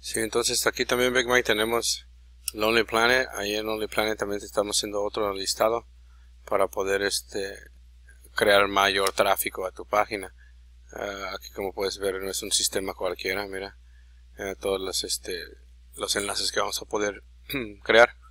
Sí, entonces aquí también Big tenemos Lonely Planet. Ahí en Lonely Planet también estamos haciendo otro listado para poder este crear mayor tráfico a tu página. Ah, aquí como puedes ver no es un sistema cualquiera, mira ah, todos los, este, los enlaces que vamos a poder crear.